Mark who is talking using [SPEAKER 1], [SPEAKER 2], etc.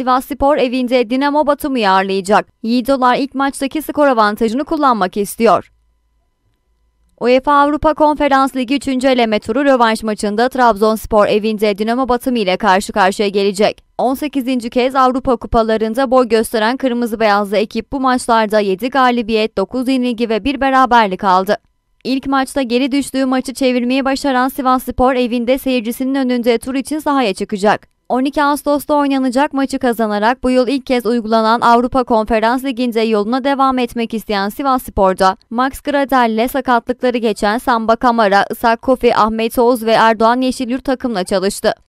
[SPEAKER 1] Sivas Spor evinde Dinamo Batum'u ağırlayacak. Yiğidolar ilk maçtaki skor avantajını kullanmak istiyor. UEFA Avrupa Konferans Ligi 3. eleme turu rövanş maçında Trabzonspor evinde Dinamo Batım ile karşı karşıya gelecek. 18. kez Avrupa Kupalarında boy gösteren kırmızı beyazlı ekip bu maçlarda 7 galibiyet, 9 yenilgi ve 1 beraberlik aldı. İlk maçta geri düştüğü maçı çevirmeyi başaran Sivasspor evinde seyircisinin önünde tur için sahaya çıkacak. 12 Ağustos'ta oynanacak maçı kazanarak bu yıl ilk kez uygulanan Avrupa Konferans Ligi'nde yoluna devam etmek isteyen Sivas Spor'da Max Gradel'le sakatlıkları geçen Samba Kamara, Isak Kofi, Ahmet Oğuz ve Erdoğan Yeşilyurt takımla çalıştı.